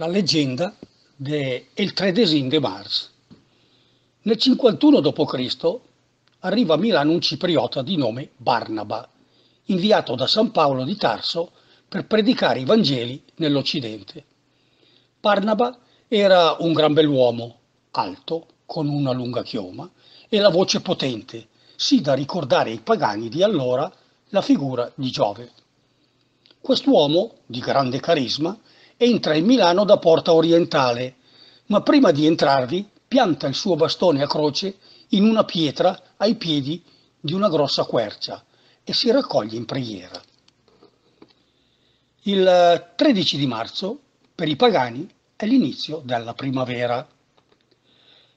la leggenda del El Tredesin de Mars. Nel 51 d.C. arriva a Milano un cipriota di nome Barnaba, inviato da San Paolo di Tarso per predicare i Vangeli nell'Occidente. Barnaba era un gran bell'uomo, alto, con una lunga chioma e la voce potente, sì da ricordare ai pagani di allora la figura di Giove. Quest'uomo, di grande carisma, entra in Milano da Porta Orientale, ma prima di entrarvi pianta il suo bastone a croce in una pietra ai piedi di una grossa quercia e si raccoglie in preghiera. Il 13 di marzo, per i pagani, è l'inizio della primavera.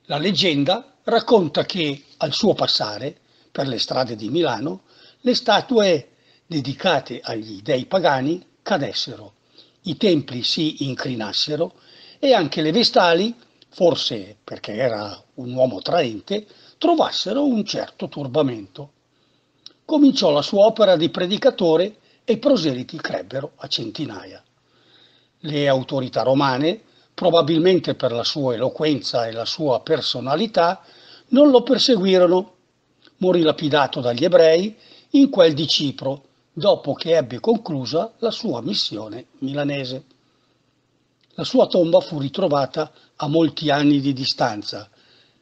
La leggenda racconta che al suo passare per le strade di Milano le statue dedicate agli dei pagani cadessero i templi si inclinassero e anche le Vestali, forse perché era un uomo traente, trovassero un certo turbamento. Cominciò la sua opera di predicatore e i proseliti crebbero a centinaia. Le autorità romane, probabilmente per la sua eloquenza e la sua personalità, non lo perseguirono. Morì lapidato dagli ebrei in quel di Cipro, dopo che ebbe conclusa la sua missione milanese. La sua tomba fu ritrovata a molti anni di distanza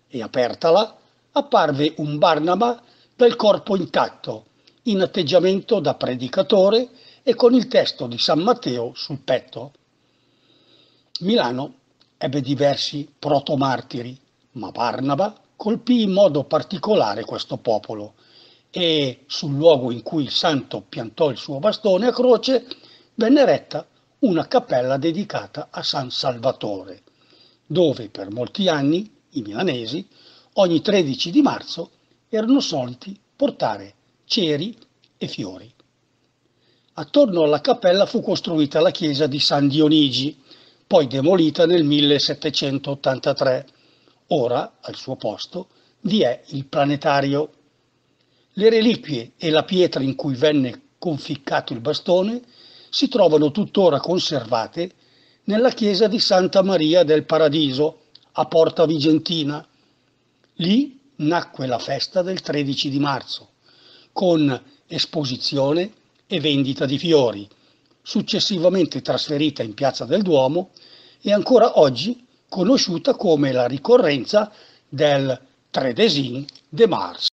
e apertala apparve un Barnaba dal corpo intatto, in atteggiamento da predicatore e con il testo di San Matteo sul petto. Milano ebbe diversi protomartiri, ma Barnaba colpì in modo particolare questo popolo, e sul luogo in cui il santo piantò il suo bastone a croce venne eretta una cappella dedicata a San Salvatore, dove per molti anni i milanesi ogni 13 di marzo erano soliti portare ceri e fiori. Attorno alla cappella fu costruita la chiesa di San Dionigi, poi demolita nel 1783. Ora, al suo posto, vi è il planetario le reliquie e la pietra in cui venne conficcato il bastone si trovano tuttora conservate nella chiesa di Santa Maria del Paradiso a Porta Vigentina. Lì nacque la festa del 13 di marzo, con esposizione e vendita di fiori, successivamente trasferita in Piazza del Duomo e ancora oggi conosciuta come la ricorrenza del Tredesin de Mars.